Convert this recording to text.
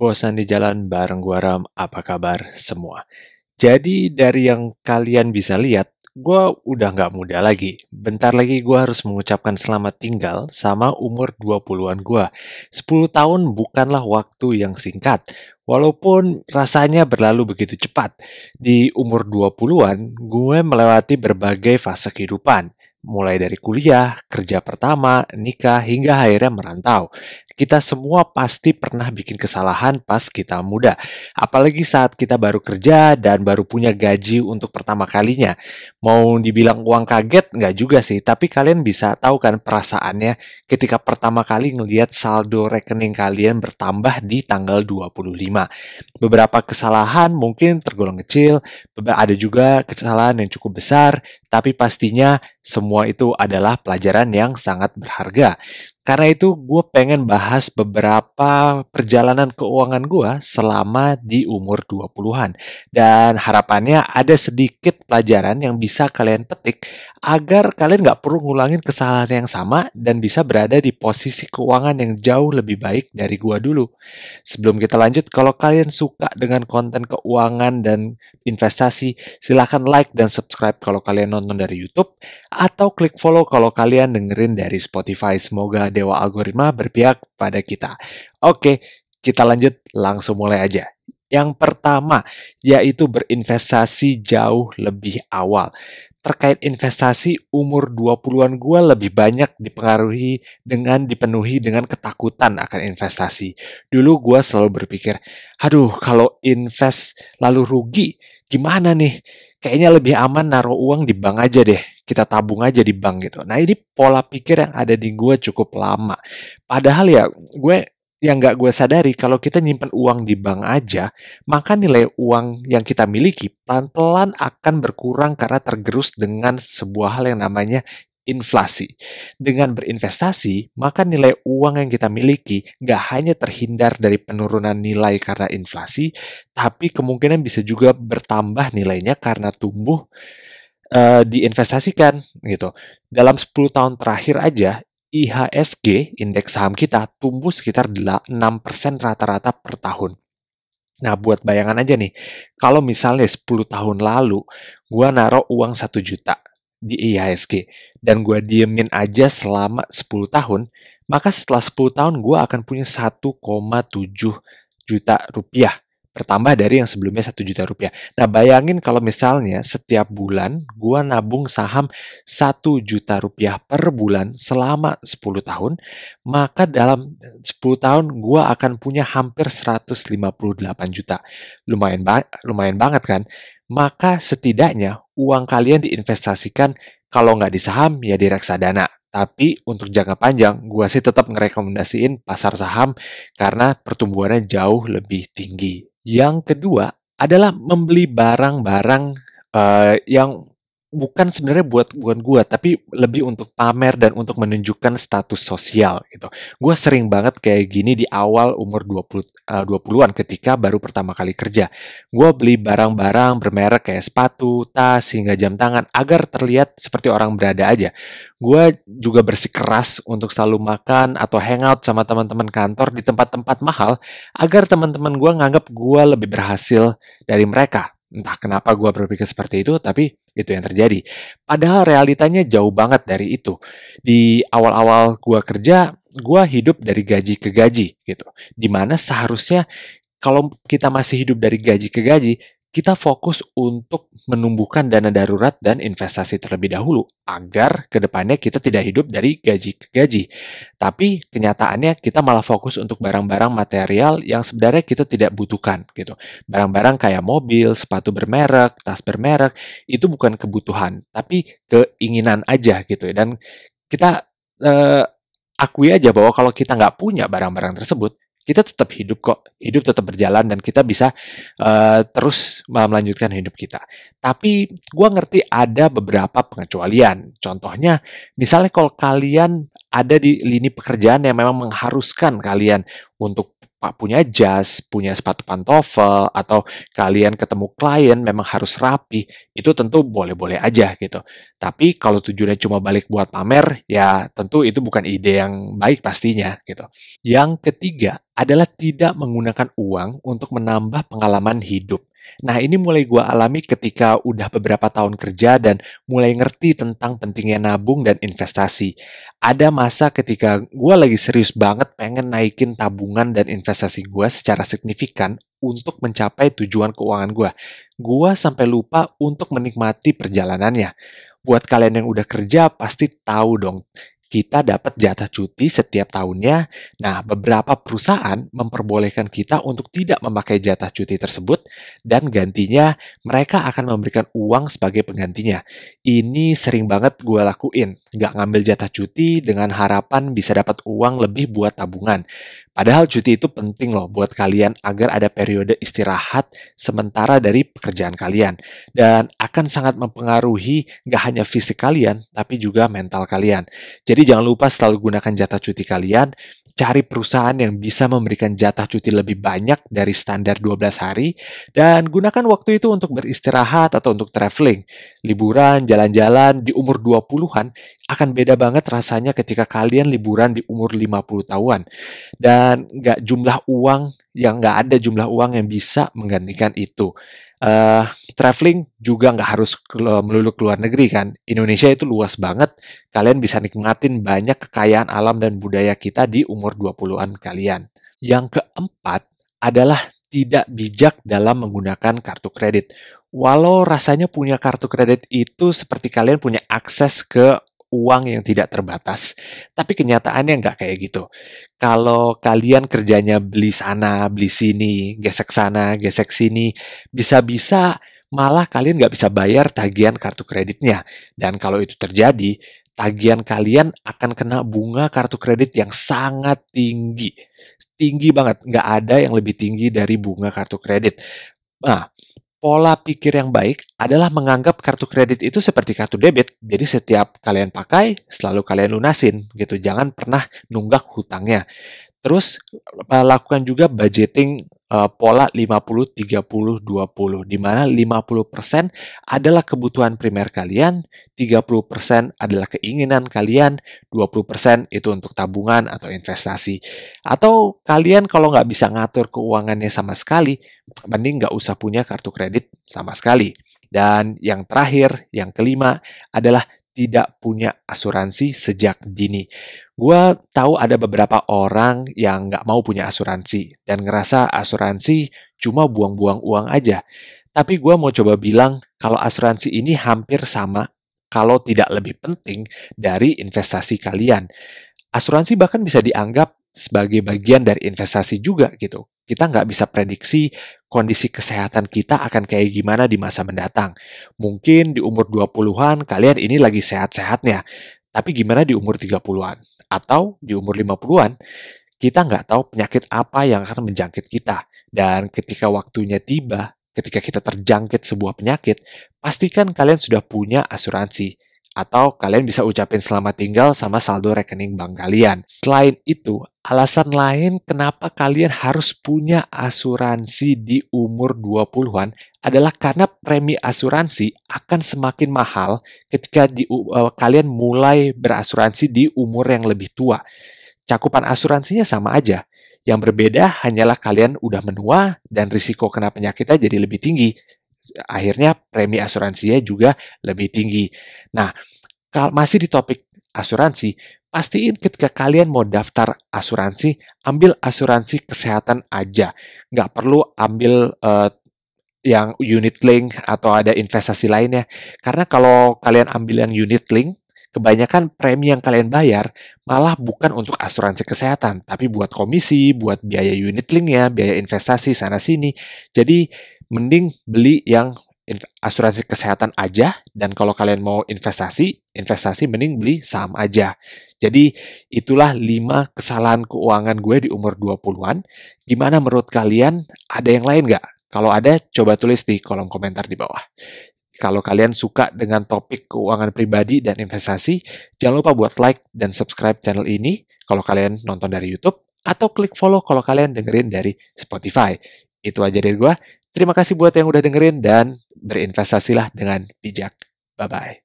Bosan di jalan bareng gua Ram, apa kabar semua? Jadi dari yang kalian bisa lihat, gua udah nggak muda lagi. Bentar lagi gua harus mengucapkan selamat tinggal sama umur 20-an gua. 10 tahun bukanlah waktu yang singkat. Walaupun rasanya berlalu begitu cepat, di umur 20-an gue melewati berbagai fase kehidupan mulai dari kuliah, kerja pertama, nikah, hingga akhirnya merantau. Kita semua pasti pernah bikin kesalahan pas kita muda, apalagi saat kita baru kerja dan baru punya gaji untuk pertama kalinya. Mau dibilang uang kaget, nggak juga sih, tapi kalian bisa tahu kan perasaannya ketika pertama kali ngelihat saldo rekening kalian bertambah di tanggal 25. Beberapa kesalahan mungkin tergolong kecil, ada juga kesalahan yang cukup besar, tapi pastinya semua itu adalah pelajaran yang sangat berharga. Karena itu gue pengen bahas beberapa perjalanan keuangan gue selama di umur 20-an. Dan harapannya ada sedikit pelajaran yang bisa kalian petik agar kalian gak perlu ngulangin kesalahan yang sama dan bisa berada di posisi keuangan yang jauh lebih baik dari gue dulu. Sebelum kita lanjut, kalau kalian suka dengan konten keuangan dan investasi, silahkan like dan subscribe kalau kalian nonton dari Youtube atau klik follow kalau kalian dengerin dari Spotify. Semoga dewa algoritma berpihak pada kita. Oke, kita lanjut langsung mulai aja. Yang pertama, yaitu berinvestasi jauh lebih awal. Terkait investasi, umur 20-an gue lebih banyak dipengaruhi dengan dipenuhi dengan ketakutan akan investasi. Dulu gue selalu berpikir, aduh kalau invest lalu rugi, gimana nih? Kayaknya lebih aman naruh uang di bank aja deh kita tabung aja di bank gitu. Nah ini pola pikir yang ada di gue cukup lama. Padahal ya gue yang nggak gue sadari kalau kita nyimpan uang di bank aja, maka nilai uang yang kita miliki pelan-pelan akan berkurang karena tergerus dengan sebuah hal yang namanya inflasi. Dengan berinvestasi, maka nilai uang yang kita miliki nggak hanya terhindar dari penurunan nilai karena inflasi, tapi kemungkinan bisa juga bertambah nilainya karena tumbuh Eh, diinvestasikan gitu. Dalam 10 tahun terakhir aja IHSG indeks saham kita tumbuh sekitar 6% rata-rata per tahun. Nah, buat bayangan aja nih, kalau misalnya 10 tahun lalu gua naruh uang 1 juta di IHSG dan gua diemin aja selama 10 tahun, maka setelah 10 tahun gua akan punya 1,7 juta rupiah bertambah dari yang sebelumnya satu juta rupiah. Nah bayangin kalau misalnya setiap bulan gua nabung saham satu juta rupiah per bulan selama 10 tahun, maka dalam 10 eh, tahun gua akan punya hampir 158 juta. Lumayan, ba lumayan banget kan? Maka setidaknya uang kalian diinvestasikan kalau nggak di saham ya di reksadana. Tapi untuk jangka panjang, gue sih tetap ngerekomendasiin pasar saham karena pertumbuhannya jauh lebih tinggi. Yang kedua adalah membeli barang-barang uh, yang bukan sebenarnya buat bukan gue tapi lebih untuk pamer dan untuk menunjukkan status sosial gitu. Gue sering banget kayak gini di awal umur 20 uh, 20-an ketika baru pertama kali kerja. Gue beli barang-barang bermerek kayak sepatu, tas hingga jam tangan agar terlihat seperti orang berada aja. Gue juga bersikeras untuk selalu makan atau hangout sama teman-teman kantor di tempat-tempat mahal agar teman-teman gue nganggap gue lebih berhasil dari mereka. Entah kenapa gue berpikir seperti itu, tapi itu yang terjadi. Padahal realitanya jauh banget dari itu. Di awal-awal gua kerja, gua hidup dari gaji ke gaji gitu. Dimana seharusnya kalau kita masih hidup dari gaji ke gaji, kita fokus untuk menumbuhkan dana darurat dan investasi terlebih dahulu agar kedepannya kita tidak hidup dari gaji ke gaji. Tapi kenyataannya kita malah fokus untuk barang-barang material yang sebenarnya kita tidak butuhkan gitu. Barang-barang kayak mobil, sepatu bermerek, tas bermerek itu bukan kebutuhan tapi keinginan aja gitu. Dan kita eh, akui aja bahwa kalau kita nggak punya barang-barang tersebut kita tetap hidup kok, hidup tetap berjalan dan kita bisa uh, terus melanjutkan hidup kita. Tapi gue ngerti ada beberapa pengecualian. Contohnya, misalnya kalau kalian ada di lini pekerjaan yang memang mengharuskan kalian untuk pak punya jas, punya sepatu pantofel, atau kalian ketemu klien memang harus rapi, itu tentu boleh-boleh aja gitu. Tapi kalau tujuannya cuma balik buat pamer, ya tentu itu bukan ide yang baik pastinya gitu. Yang ketiga adalah tidak menggunakan uang untuk menambah pengalaman hidup. Nah, ini mulai gue alami ketika udah beberapa tahun kerja dan mulai ngerti tentang pentingnya nabung dan investasi. Ada masa ketika gue lagi serius banget pengen naikin tabungan dan investasi gue secara signifikan untuk mencapai tujuan keuangan gue. Gue sampai lupa untuk menikmati perjalanannya. Buat kalian yang udah kerja, pasti tahu dong kita dapat jatah cuti setiap tahunnya. Nah, beberapa perusahaan memperbolehkan kita untuk tidak memakai jatah cuti tersebut dan gantinya mereka akan memberikan uang sebagai penggantinya. Ini sering banget gue lakuin, nggak ngambil jatah cuti dengan harapan bisa dapat uang lebih buat tabungan. Padahal cuti itu penting loh buat kalian agar ada periode istirahat sementara dari pekerjaan kalian. Dan akan sangat mempengaruhi gak hanya fisik kalian, tapi juga mental kalian. Jadi jangan lupa selalu gunakan jatah cuti kalian cari perusahaan yang bisa memberikan jatah cuti lebih banyak dari standar 12 hari dan gunakan waktu itu untuk beristirahat atau untuk traveling. Liburan, jalan-jalan di umur 20-an akan beda banget rasanya ketika kalian liburan di umur 50 tahun Dan nggak jumlah uang yang nggak ada jumlah uang yang bisa menggantikan itu uh, traveling juga nggak harus melulu ke luar negeri kan. Indonesia itu luas banget. Kalian bisa nikmatin banyak kekayaan alam dan budaya kita di umur 20-an kalian. Yang keempat adalah tidak bijak dalam menggunakan kartu kredit. Walau rasanya punya kartu kredit itu seperti kalian punya akses ke uang yang tidak terbatas. Tapi kenyataannya nggak kayak gitu. Kalau kalian kerjanya beli sana, beli sini, gesek sana, gesek sini, bisa-bisa malah kalian nggak bisa bayar tagihan kartu kreditnya. Dan kalau itu terjadi, tagihan kalian akan kena bunga kartu kredit yang sangat tinggi. Tinggi banget, nggak ada yang lebih tinggi dari bunga kartu kredit. Nah, pola pikir yang baik adalah menganggap kartu kredit itu seperti kartu debit. Jadi setiap kalian pakai, selalu kalian lunasin gitu. Jangan pernah nunggak hutangnya. Terus eh, lakukan juga budgeting eh, pola 50 30 20 di mana 50% adalah kebutuhan primer kalian, 30% adalah keinginan kalian, 20% itu untuk tabungan atau investasi. Atau kalian kalau nggak bisa ngatur keuangannya sama sekali, mending nggak usah punya kartu kredit sama sekali. Dan yang terakhir, yang kelima adalah tidak punya asuransi sejak dini. Gua tahu ada beberapa orang yang nggak mau punya asuransi dan ngerasa asuransi cuma buang-buang uang aja. Tapi gue mau coba bilang kalau asuransi ini hampir sama kalau tidak lebih penting dari investasi kalian. Asuransi bahkan bisa dianggap sebagai bagian dari investasi juga gitu. Kita nggak bisa prediksi kondisi kesehatan kita akan kayak gimana di masa mendatang. Mungkin di umur 20-an kalian ini lagi sehat-sehatnya, tapi gimana di umur 30-an atau di umur 50-an, kita nggak tahu penyakit apa yang akan menjangkit kita. Dan ketika waktunya tiba, ketika kita terjangkit sebuah penyakit, pastikan kalian sudah punya asuransi atau kalian bisa ucapin selamat tinggal sama saldo rekening bank kalian. Selain itu, alasan lain kenapa kalian harus punya asuransi di umur 20-an adalah karena premi asuransi akan semakin mahal ketika di, uh, kalian mulai berasuransi di umur yang lebih tua. Cakupan asuransinya sama aja, yang berbeda hanyalah kalian udah menua dan risiko kena penyakitnya jadi lebih tinggi akhirnya premi asuransinya juga lebih tinggi. Nah, kalau masih di topik asuransi, pastiin ketika kalian mau daftar asuransi, ambil asuransi kesehatan aja. Nggak perlu ambil uh, yang unit link atau ada investasi lainnya. Karena kalau kalian ambil yang unit link, kebanyakan premi yang kalian bayar malah bukan untuk asuransi kesehatan, tapi buat komisi, buat biaya unit linknya, biaya investasi sana-sini. Jadi mending beli yang asuransi kesehatan aja dan kalau kalian mau investasi, investasi mending beli saham aja. Jadi itulah 5 kesalahan keuangan gue di umur 20-an. Gimana menurut kalian? Ada yang lain nggak? Kalau ada, coba tulis di kolom komentar di bawah. Kalau kalian suka dengan topik keuangan pribadi dan investasi, jangan lupa buat like dan subscribe channel ini kalau kalian nonton dari YouTube, atau klik follow kalau kalian dengerin dari Spotify. Itu aja dari gue. Terima kasih buat yang udah dengerin dan berinvestasilah dengan bijak. Bye-bye.